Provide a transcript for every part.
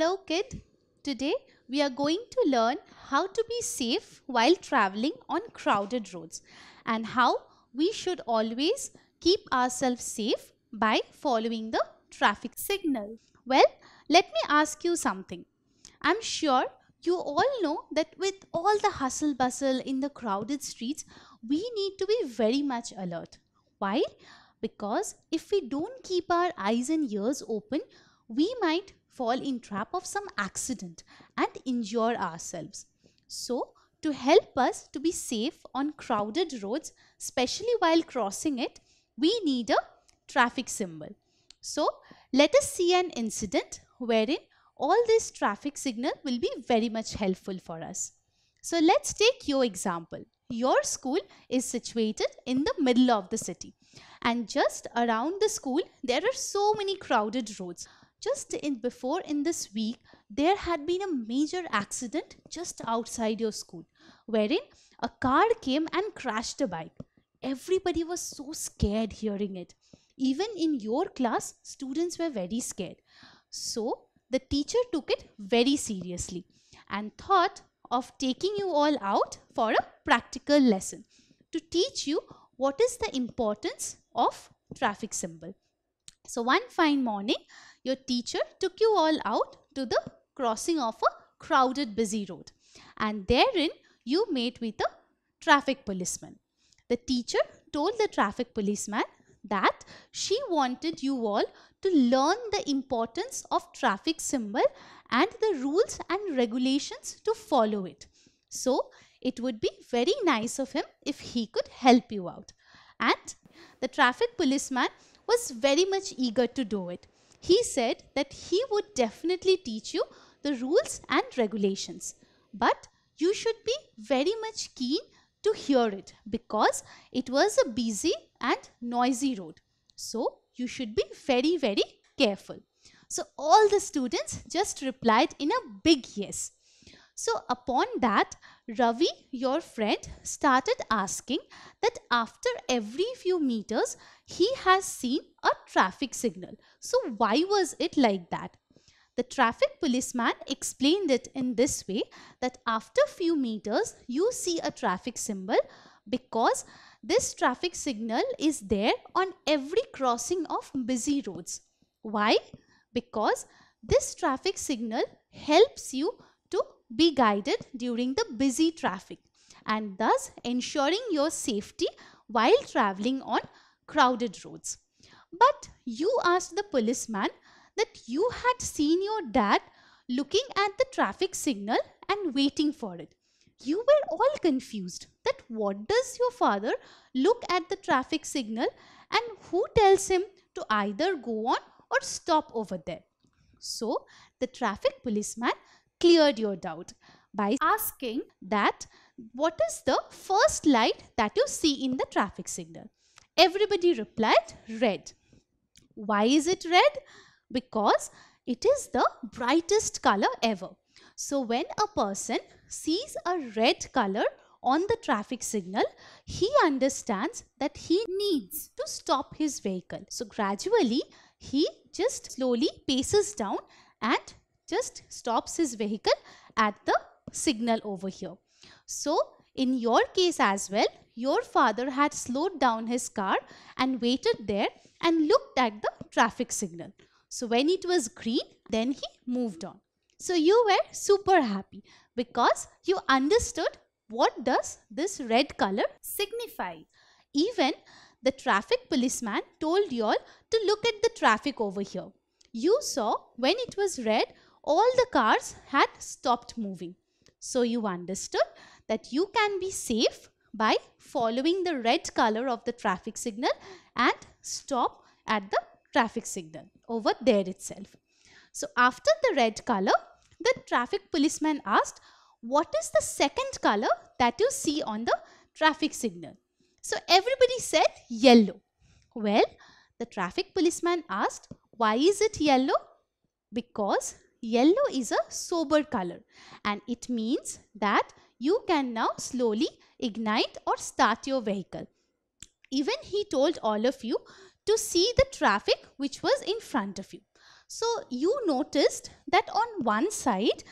Hello kid, today we are going to learn how to be safe while traveling on crowded roads and how we should always keep ourselves safe by following the traffic signal. Well, let me ask you something. I'm sure you all know that with all the hustle bustle in the crowded streets, we need to be very much alert. Why? Because if we don't keep our eyes and ears open, we might fall in trap of some accident and injure ourselves. So, to help us to be safe on crowded roads, especially while crossing it, we need a traffic symbol. So, let us see an incident wherein all this traffic signal will be very much helpful for us. So, let's take your example. Your school is situated in the middle of the city and just around the school there are so many crowded roads just in before in this week there had been a major accident just outside your school wherein a car came and crashed a bike everybody was so scared hearing it even in your class students were very scared so the teacher took it very seriously and thought of taking you all out for a practical lesson to teach you what is the importance of traffic symbol so one fine morning, your teacher took you all out to the crossing of a crowded busy road and therein you met with a traffic policeman. The teacher told the traffic policeman that she wanted you all to learn the importance of traffic symbol and the rules and regulations to follow it. So, it would be very nice of him if he could help you out. And the traffic policeman was very much eager to do it. He said that he would definitely teach you the rules and regulations, but you should be very much keen to hear it because it was a busy and noisy road. So you should be very, very careful. So all the students just replied in a big yes. So upon that, Ravi, your friend, started asking that after every few meters, he has seen a traffic signal. So why was it like that? The traffic policeman explained it in this way that after few meters, you see a traffic symbol because this traffic signal is there on every crossing of busy roads. Why? Because this traffic signal helps you be guided during the busy traffic and thus ensuring your safety while traveling on crowded roads. But you asked the policeman that you had seen your dad looking at the traffic signal and waiting for it. You were all confused that what does your father look at the traffic signal and who tells him to either go on or stop over there. So the traffic policeman cleared your doubt by asking that what is the first light that you see in the traffic signal? Everybody replied red. Why is it red? Because it is the brightest color ever. So when a person sees a red color on the traffic signal, he understands that he needs to stop his vehicle. So gradually, he just slowly paces down and just stops his vehicle at the signal over here. So in your case as well, your father had slowed down his car and waited there and looked at the traffic signal. So when it was green, then he moved on. So you were super happy because you understood what does this red color signify. Even the traffic policeman told you all to look at the traffic over here. You saw when it was red all the cars had stopped moving. So you understood that you can be safe by following the red color of the traffic signal and stop at the traffic signal over there itself. So after the red color, the traffic policeman asked, what is the second color that you see on the traffic signal? So everybody said yellow. Well, the traffic policeman asked, why is it yellow? Because yellow is a sober color and it means that you can now slowly ignite or start your vehicle. Even he told all of you to see the traffic which was in front of you. So you noticed that on one side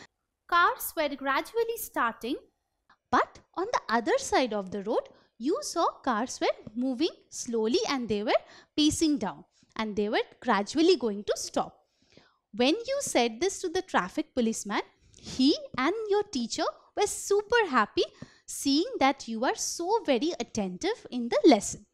cars were gradually starting but on the other side of the road you saw cars were moving slowly and they were pacing down and they were gradually going to stop. When you said this to the traffic policeman, he and your teacher were super happy seeing that you are so very attentive in the lesson.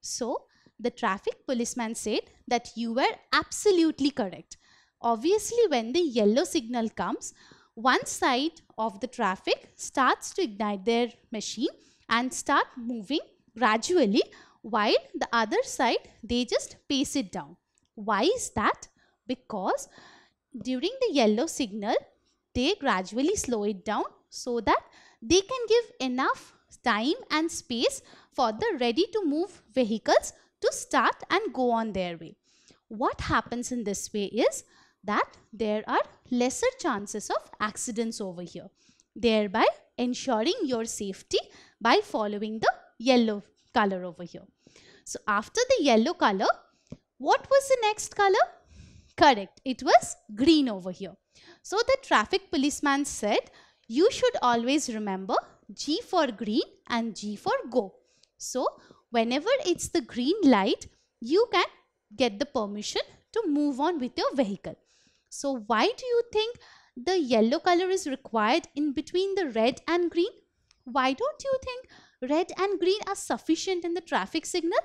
So, the traffic policeman said that you were absolutely correct. Obviously, when the yellow signal comes, one side of the traffic starts to ignite their machine and start moving gradually while the other side they just pace it down. Why is that? Because during the yellow signal, they gradually slow it down so that they can give enough time and space for the ready to move vehicles to start and go on their way. What happens in this way is that there are lesser chances of accidents over here, thereby ensuring your safety by following the yellow color over here. So after the yellow color, what was the next color? Correct. It was green over here. So the traffic policeman said, you should always remember G for green and G for go. So whenever it's the green light, you can get the permission to move on with your vehicle. So why do you think the yellow color is required in between the red and green? Why don't you think red and green are sufficient in the traffic signal?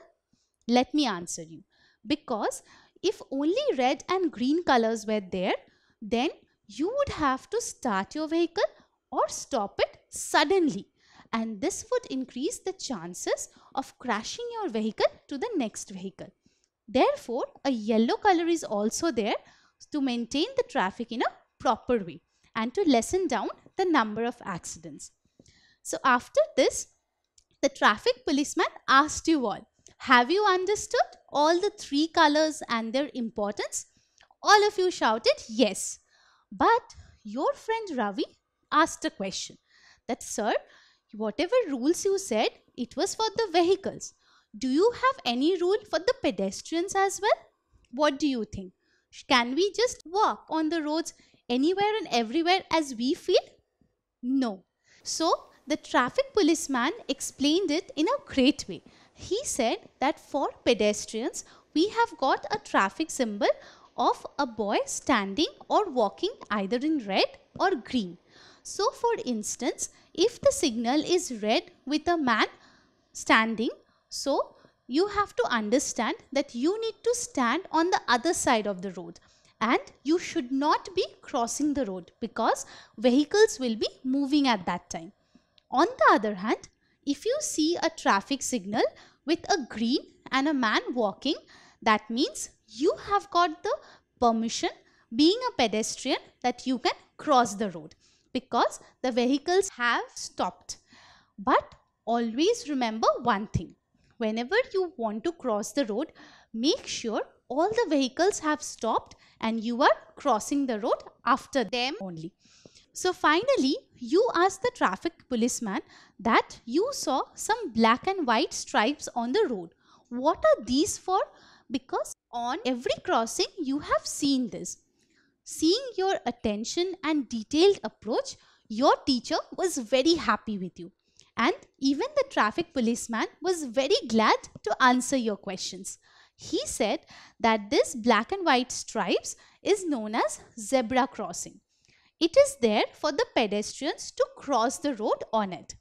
Let me answer you. Because if only red and green colors were there, then you would have to start your vehicle or stop it suddenly and this would increase the chances of crashing your vehicle to the next vehicle. Therefore, a yellow color is also there to maintain the traffic in a proper way and to lessen down the number of accidents. So after this, the traffic policeman asked you all, have you understood all the three colors and their importance? All of you shouted yes. But your friend Ravi asked a question that sir, whatever rules you said, it was for the vehicles. Do you have any rule for the pedestrians as well? What do you think? Can we just walk on the roads anywhere and everywhere as we feel? No. So, the traffic policeman explained it in a great way he said that for pedestrians, we have got a traffic symbol of a boy standing or walking either in red or green. So for instance, if the signal is red with a man standing, so you have to understand that you need to stand on the other side of the road and you should not be crossing the road because vehicles will be moving at that time. On the other hand, if you see a traffic signal with a green and a man walking, that means you have got the permission being a pedestrian that you can cross the road because the vehicles have stopped. But always remember one thing. Whenever you want to cross the road, make sure all the vehicles have stopped and you are crossing the road after them only. So finally, you ask the traffic policeman that you saw some black and white stripes on the road. What are these for? Because on every crossing, you have seen this. Seeing your attention and detailed approach, your teacher was very happy with you. And even the traffic policeman was very glad to answer your questions. He said that this black and white stripes is known as zebra crossing. It is there for the pedestrians to cross the road on it.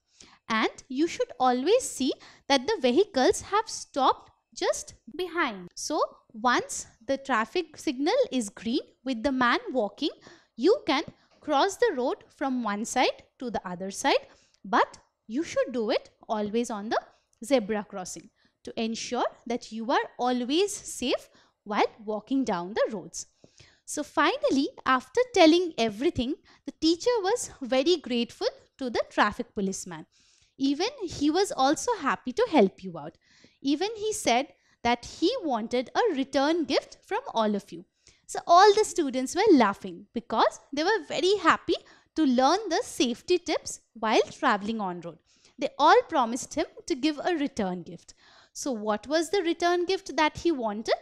And you should always see that the vehicles have stopped just behind. So once the traffic signal is green with the man walking, you can cross the road from one side to the other side. But you should do it always on the zebra crossing to ensure that you are always safe while walking down the roads. So finally, after telling everything, the teacher was very grateful to the traffic policeman. Even he was also happy to help you out. Even he said that he wanted a return gift from all of you. So all the students were laughing because they were very happy to learn the safety tips while traveling on road. They all promised him to give a return gift. So what was the return gift that he wanted?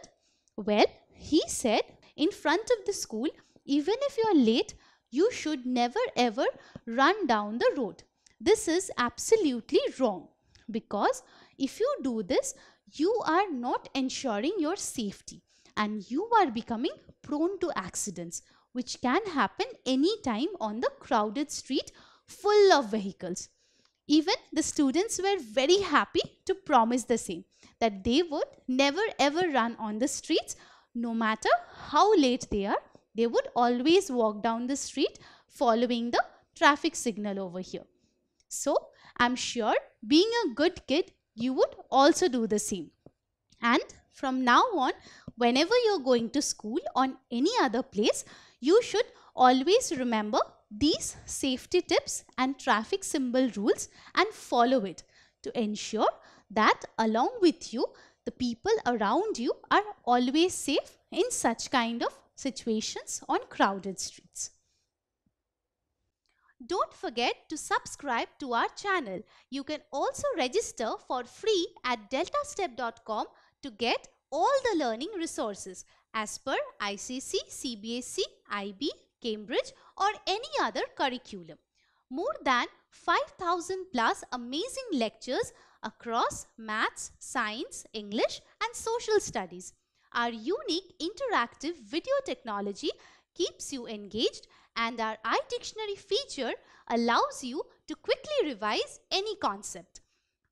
Well, he said in front of the school even if you are late you should never ever run down the road. This is absolutely wrong because if you do this you are not ensuring your safety and you are becoming prone to accidents which can happen anytime on the crowded street full of vehicles. Even the students were very happy to promise the same that they would never ever run on the streets no matter how late they are, they would always walk down the street following the traffic signal over here. So, I'm sure being a good kid, you would also do the same. And from now on, whenever you're going to school on any other place, you should always remember these safety tips and traffic symbol rules and follow it to ensure that along with you, the people around you are always safe in such kind of situations on crowded streets. Don't forget to subscribe to our channel. You can also register for free at deltastep.com to get all the learning resources as per ICC, CBSE, IB, Cambridge or any other curriculum. More than 5000 plus amazing lectures across maths, science, English and social studies. Our unique interactive video technology keeps you engaged and our iDictionary feature allows you to quickly revise any concept.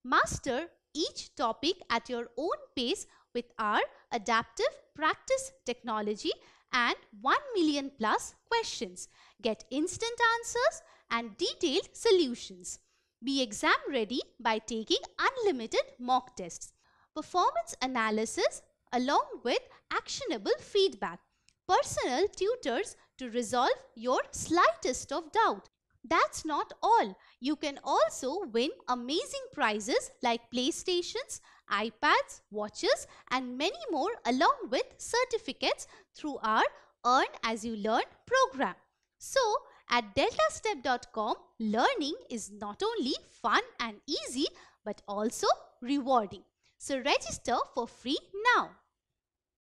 Master each topic at your own pace with our adaptive practice technology and 1 million plus questions. Get instant answers and detailed solutions. Be exam ready by taking unlimited mock tests. Performance analysis along with actionable feedback. Personal tutors to resolve your slightest of doubt. That's not all. You can also win amazing prizes like PlayStations, iPads, watches and many more along with certificates through our Earn As You Learn program. So, at deltastep.com, learning is not only fun and easy, but also rewarding. So register for free now.